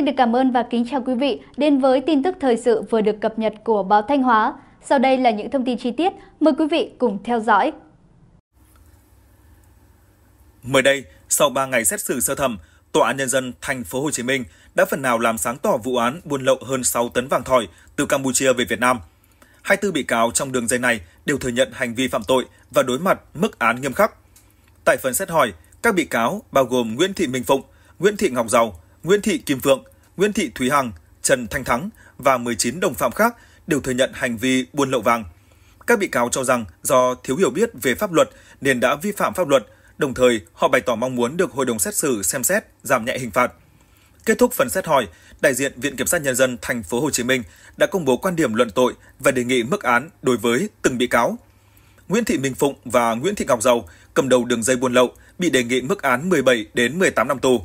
Xin được cảm ơn và kính chào quý vị đến với tin tức thời sự vừa được cập nhật của báo Thanh Hóa. Sau đây là những thông tin chi tiết, mời quý vị cùng theo dõi. Mới đây, sau 3 ngày xét xử sơ thẩm, Tòa án nhân dân thành phố Hồ Chí Minh đã phần nào làm sáng tỏ vụ án buôn lậu hơn 6 tấn vàng thỏi từ Campuchia về Việt Nam. 24 bị cáo trong đường dây này đều thừa nhận hành vi phạm tội và đối mặt mức án nghiêm khắc. Tại phần xét hỏi, các bị cáo bao gồm Nguyễn Thị Minh Phụng, Nguyễn Thị Ngọc Giàu, Nguyễn Thị Kim Phượng, Nguyễn Thị Thúy Hằng, Trần Thanh Thắng và 19 đồng phạm khác đều thừa nhận hành vi buôn lậu vàng. Các bị cáo cho rằng do thiếu hiểu biết về pháp luật nên đã vi phạm pháp luật, đồng thời họ bày tỏ mong muốn được hội đồng xét xử xem xét giảm nhẹ hình phạt. Kết thúc phần xét hỏi, đại diện Viện kiểm sát nhân dân thành phố Hồ Chí Minh đã công bố quan điểm luận tội và đề nghị mức án đối với từng bị cáo. Nguyễn Thị Minh Phụng và Nguyễn Thị Ngọc Dầu, cầm đầu đường dây buôn lậu, bị đề nghị mức án 17 đến 18 năm tù.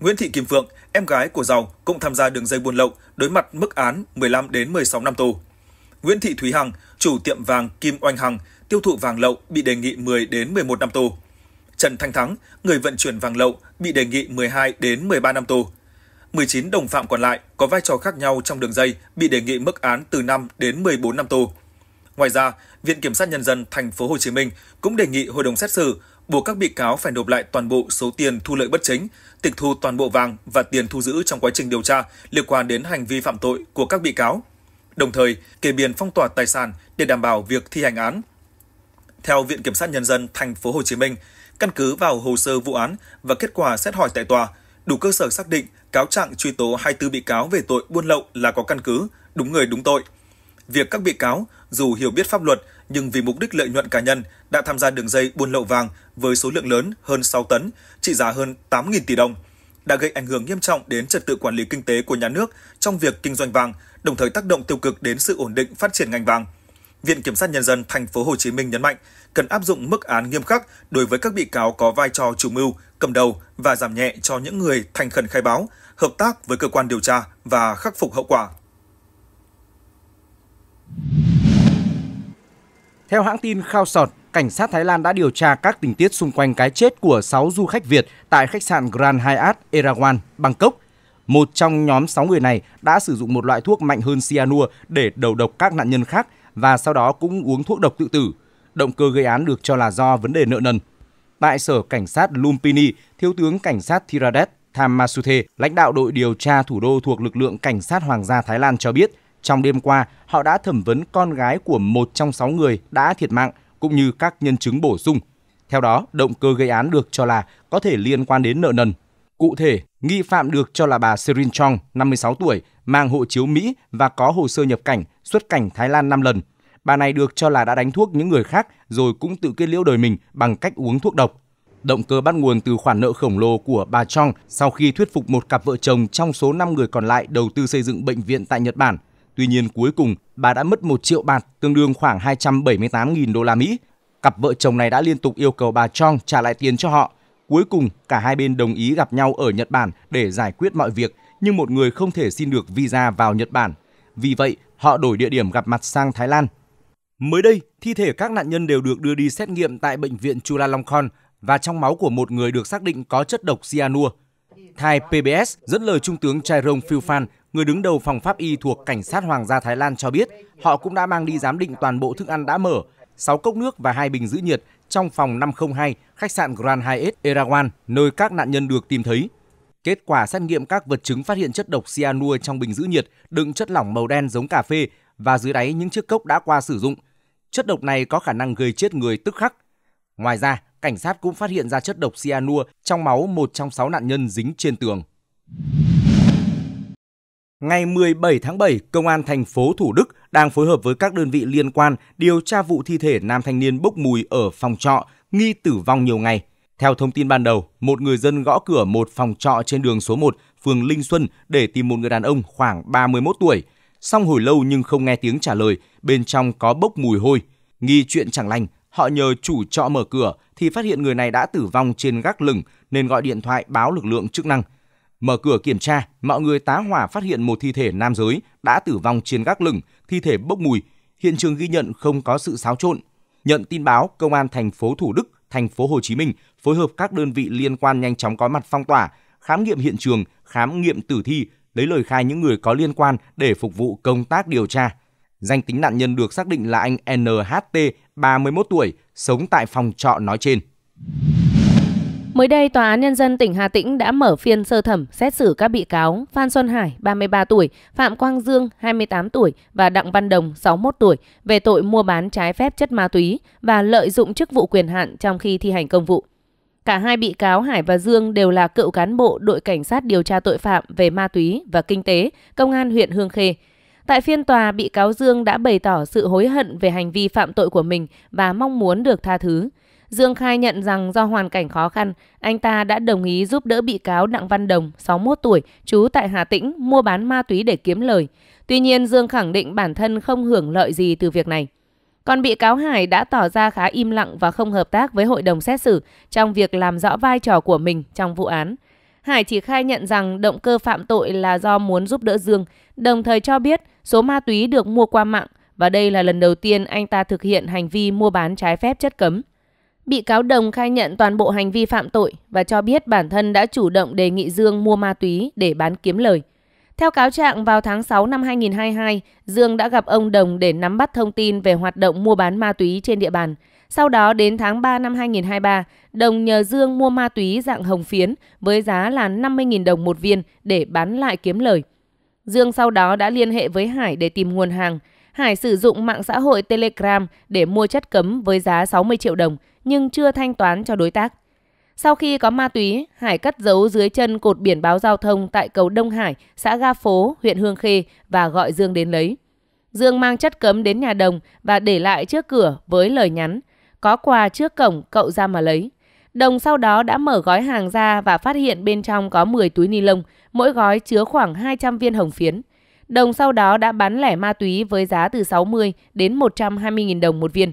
Nguyễn Thị Kim Phượng, em gái của Giàu cũng tham gia đường dây buôn lậu, đối mặt mức án 15 đến 16 năm tù. Nguyễn Thị Thúy Hằng, chủ tiệm vàng Kim Oanh Hằng, tiêu thụ vàng lậu bị đề nghị 10 đến 11 năm tù. Trần Thanh Thắng, người vận chuyển vàng lậu bị đề nghị 12 đến 13 năm tù. 19 đồng phạm còn lại có vai trò khác nhau trong đường dây bị đề nghị mức án từ 5 đến 14 năm tù. Ngoài ra, Viện Kiểm sát Nhân dân Thành phố Hồ Chí Minh cũng đề nghị hội đồng xét xử buộc các bị cáo phải nộp lại toàn bộ số tiền thu lợi bất chính, tịch thu toàn bộ vàng và tiền thu giữ trong quá trình điều tra liên quan đến hành vi phạm tội của các bị cáo. Đồng thời, kê biên phong tỏa tài sản để đảm bảo việc thi hành án. Theo Viện Kiểm sát Nhân dân Thành phố Hồ Chí Minh, căn cứ vào hồ sơ vụ án và kết quả xét hỏi tại tòa, đủ cơ sở xác định cáo trạng truy tố 24 bị cáo về tội buôn lậu là có căn cứ, đúng người đúng tội. Việc các bị cáo dù hiểu biết pháp luật nhưng vì mục đích lợi nhuận cá nhân đã tham gia đường dây buôn lậu vàng với số lượng lớn hơn 6 tấn, trị giá hơn 8.000 tỷ đồng, đã gây ảnh hưởng nghiêm trọng đến trật tự quản lý kinh tế của nhà nước trong việc kinh doanh vàng, đồng thời tác động tiêu cực đến sự ổn định phát triển ngành vàng. Viện Kiểm sát Nhân dân Thành phố Hồ Chí Minh nhấn mạnh cần áp dụng mức án nghiêm khắc đối với các bị cáo có vai trò chủ mưu, cầm đầu và giảm nhẹ cho những người thành khẩn khai báo, hợp tác với cơ quan điều tra và khắc phục hậu quả. Theo hãng tin Khao cảnh sát Thái Lan đã điều tra các tình tiết xung quanh cái chết của 6 du khách Việt tại khách sạn Grand Hyatt Erawan, Bangkok. Một trong nhóm 6 người này đã sử dụng một loại thuốc mạnh hơn cyanua để đầu độc các nạn nhân khác và sau đó cũng uống thuốc độc tự tử. Động cơ gây án được cho là do vấn đề nợ nần. Tại sở cảnh sát Lumpini, Thiếu tướng cảnh sát Thiradet Thamasuthe, lãnh đạo đội điều tra thủ đô thuộc lực lượng cảnh sát hoàng gia Thái Lan cho biết – trong đêm qua, họ đã thẩm vấn con gái của một trong sáu người đã thiệt mạng, cũng như các nhân chứng bổ sung. Theo đó, động cơ gây án được cho là có thể liên quan đến nợ nần. Cụ thể, nghi phạm được cho là bà Serin Chong, 56 tuổi, mang hộ chiếu Mỹ và có hồ sơ nhập cảnh, xuất cảnh Thái Lan 5 lần. Bà này được cho là đã đánh thuốc những người khác rồi cũng tự kết liễu đời mình bằng cách uống thuốc độc. Động cơ bắt nguồn từ khoản nợ khổng lồ của bà Chong sau khi thuyết phục một cặp vợ chồng trong số 5 người còn lại đầu tư xây dựng bệnh viện tại Nhật Bản – Tuy nhiên cuối cùng bà đã mất 1 triệu bạt tương đương khoảng 278.000 đô la Mỹ. Cặp vợ chồng này đã liên tục yêu cầu bà Chong trả lại tiền cho họ. Cuối cùng cả hai bên đồng ý gặp nhau ở Nhật Bản để giải quyết mọi việc nhưng một người không thể xin được visa vào Nhật Bản. Vì vậy, họ đổi địa điểm gặp mặt sang Thái Lan. Mới đây, thi thể các nạn nhân đều được đưa đi xét nghiệm tại bệnh viện Chulalongkorn và trong máu của một người được xác định có chất độc cyanua. Thai PBS dẫn lời Trung tướng Chai Chairong Philphan, người đứng đầu phòng pháp y thuộc cảnh sát Hoàng gia Thái Lan cho biết họ cũng đã mang đi giám định toàn bộ thức ăn đã mở, 6 cốc nước và hai bình giữ nhiệt trong phòng 502 khách sạn Grand Hyatt Erawan, nơi các nạn nhân được tìm thấy. Kết quả xét nghiệm các vật chứng phát hiện chất độc cyanua trong bình giữ nhiệt đựng chất lỏng màu đen giống cà phê và dưới đáy những chiếc cốc đã qua sử dụng. Chất độc này có khả năng gây chết người tức khắc. Ngoài ra, cảnh sát cũng phát hiện ra chất độc cyanua trong máu một trong sáu nạn nhân dính trên tường. Ngày 17 tháng 7, Công an thành phố Thủ Đức đang phối hợp với các đơn vị liên quan điều tra vụ thi thể nam thanh niên bốc mùi ở phòng trọ, nghi tử vong nhiều ngày. Theo thông tin ban đầu, một người dân gõ cửa một phòng trọ trên đường số 1, phường Linh Xuân để tìm một người đàn ông khoảng 31 tuổi. Xong hồi lâu nhưng không nghe tiếng trả lời, bên trong có bốc mùi hôi. Nghi chuyện chẳng lành, họ nhờ chủ trọ mở cửa thì phát hiện người này đã tử vong trên gác lửng nên gọi điện thoại báo lực lượng chức năng. Mở cửa kiểm tra, mọi người tá hỏa phát hiện một thi thể nam giới đã tử vong trên gác lửng, thi thể bốc mùi. Hiện trường ghi nhận không có sự xáo trộn. Nhận tin báo, công an thành phố Thủ Đức, thành phố Hồ Chí Minh phối hợp các đơn vị liên quan nhanh chóng có mặt phong tỏa, khám nghiệm hiện trường, khám nghiệm tử thi, lấy lời khai những người có liên quan để phục vụ công tác điều tra. Danh tính nạn nhân được xác định là anh NHT, 31 tuổi, sống tại phòng trọ nói trên. Mới đây, Tòa án Nhân dân tỉnh Hà Tĩnh đã mở phiên sơ thẩm xét xử các bị cáo Phan Xuân Hải, 33 tuổi, Phạm Quang Dương, 28 tuổi và Đặng Văn Đồng, 61 tuổi về tội mua bán trái phép chất ma túy và lợi dụng chức vụ quyền hạn trong khi thi hành công vụ. Cả hai bị cáo Hải và Dương đều là cựu cán bộ đội cảnh sát điều tra tội phạm về ma túy và kinh tế, công an huyện Hương Khê. Tại phiên tòa, bị cáo Dương đã bày tỏ sự hối hận về hành vi phạm tội của mình và mong muốn được tha thứ. Dương khai nhận rằng do hoàn cảnh khó khăn, anh ta đã đồng ý giúp đỡ bị cáo Đặng Văn Đồng, 61 tuổi, trú tại Hà Tĩnh, mua bán ma túy để kiếm lời. Tuy nhiên, Dương khẳng định bản thân không hưởng lợi gì từ việc này. Còn bị cáo Hải đã tỏ ra khá im lặng và không hợp tác với hội đồng xét xử trong việc làm rõ vai trò của mình trong vụ án. Hải chỉ khai nhận rằng động cơ phạm tội là do muốn giúp đỡ Dương, đồng thời cho biết số ma túy được mua qua mạng và đây là lần đầu tiên anh ta thực hiện hành vi mua bán trái phép chất cấm. Bị cáo Đồng khai nhận toàn bộ hành vi phạm tội và cho biết bản thân đã chủ động đề nghị Dương mua ma túy để bán kiếm lời. Theo cáo trạng, vào tháng 6 năm 2022, Dương đã gặp ông Đồng để nắm bắt thông tin về hoạt động mua bán ma túy trên địa bàn. Sau đó đến tháng 3 năm 2023, Đồng nhờ Dương mua ma túy dạng hồng phiến với giá là 50.000 đồng một viên để bán lại kiếm lời. Dương sau đó đã liên hệ với Hải để tìm nguồn hàng – Hải sử dụng mạng xã hội Telegram để mua chất cấm với giá 60 triệu đồng nhưng chưa thanh toán cho đối tác. Sau khi có ma túy, Hải cất giấu dưới chân cột biển báo giao thông tại cầu Đông Hải, xã Ga Phố, huyện Hương Khê và gọi Dương đến lấy. Dương mang chất cấm đến nhà đồng và để lại trước cửa với lời nhắn Có quà trước cổng, cậu ra mà lấy. Đồng sau đó đã mở gói hàng ra và phát hiện bên trong có 10 túi ni lông, mỗi gói chứa khoảng 200 viên hồng phiến. Đồng sau đó đã bán lẻ ma túy với giá từ 60 đến 120.000 đồng một viên.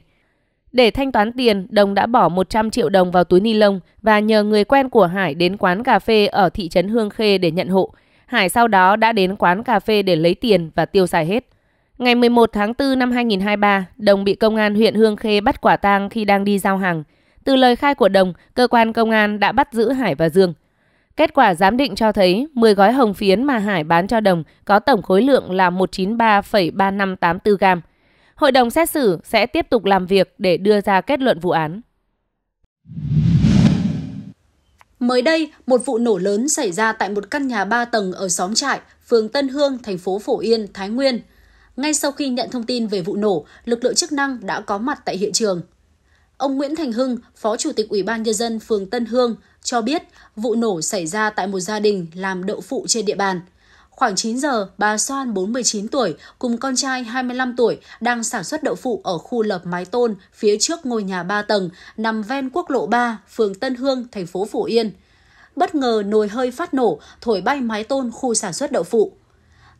Để thanh toán tiền, Đồng đã bỏ 100 triệu đồng vào túi ni lông và nhờ người quen của Hải đến quán cà phê ở thị trấn Hương Khê để nhận hộ. Hải sau đó đã đến quán cà phê để lấy tiền và tiêu xài hết. Ngày 11 tháng 4 năm 2023, Đồng bị công an huyện Hương Khê bắt quả tang khi đang đi giao hàng. Từ lời khai của Đồng, cơ quan công an đã bắt giữ Hải và Dương. Kết quả giám định cho thấy 10 gói hồng phiến mà Hải bán cho Đồng có tổng khối lượng là 193,3584 gram. Hội đồng xét xử sẽ tiếp tục làm việc để đưa ra kết luận vụ án. Mới đây, một vụ nổ lớn xảy ra tại một căn nhà 3 tầng ở xóm Trại, phường Tân Hương, thành phố Phổ Yên, Thái Nguyên. Ngay sau khi nhận thông tin về vụ nổ, lực lượng chức năng đã có mặt tại hiện trường. Ông Nguyễn Thành Hưng, Phó Chủ tịch Ủy ban Nhân dân phường Tân Hương, cho biết vụ nổ xảy ra tại một gia đình làm đậu phụ trên địa bàn. Khoảng 9 giờ, bà Soan 49 tuổi cùng con trai 25 tuổi đang sản xuất đậu phụ ở khu lập mái tôn phía trước ngôi nhà 3 tầng nằm ven quốc lộ 3, phường Tân Hương, thành phố Phổ Yên. Bất ngờ nồi hơi phát nổ, thổi bay mái tôn khu sản xuất đậu phụ.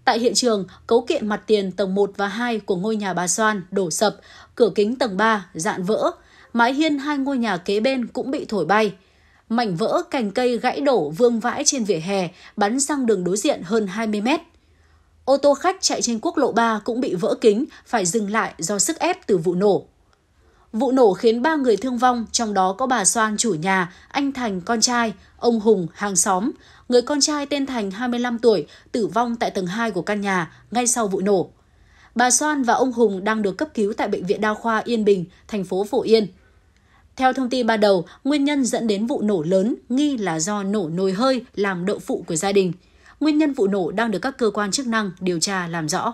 Tại hiện trường, cấu kiện mặt tiền tầng 1 và 2 của ngôi nhà bà Soan đổ sập, cửa kính tầng 3 dạn vỡ, mái hiên hai ngôi nhà kế bên cũng bị thổi bay. Mảnh vỡ cành cây gãy đổ vương vãi trên vỉa hè, bắn sang đường đối diện hơn 20 mét. Ô tô khách chạy trên quốc lộ 3 cũng bị vỡ kính, phải dừng lại do sức ép từ vụ nổ. Vụ nổ khiến 3 người thương vong, trong đó có bà Soan chủ nhà, anh Thành con trai, ông Hùng hàng xóm. Người con trai tên Thành 25 tuổi tử vong tại tầng 2 của căn nhà ngay sau vụ nổ. Bà Soan và ông Hùng đang được cấp cứu tại bệnh viện đa khoa Yên Bình, thành phố Phổ Yên. Theo thông tin ban đầu, nguyên nhân dẫn đến vụ nổ lớn nghi là do nổ nồi hơi làm đậu phụ của gia đình. Nguyên nhân vụ nổ đang được các cơ quan chức năng điều tra làm rõ.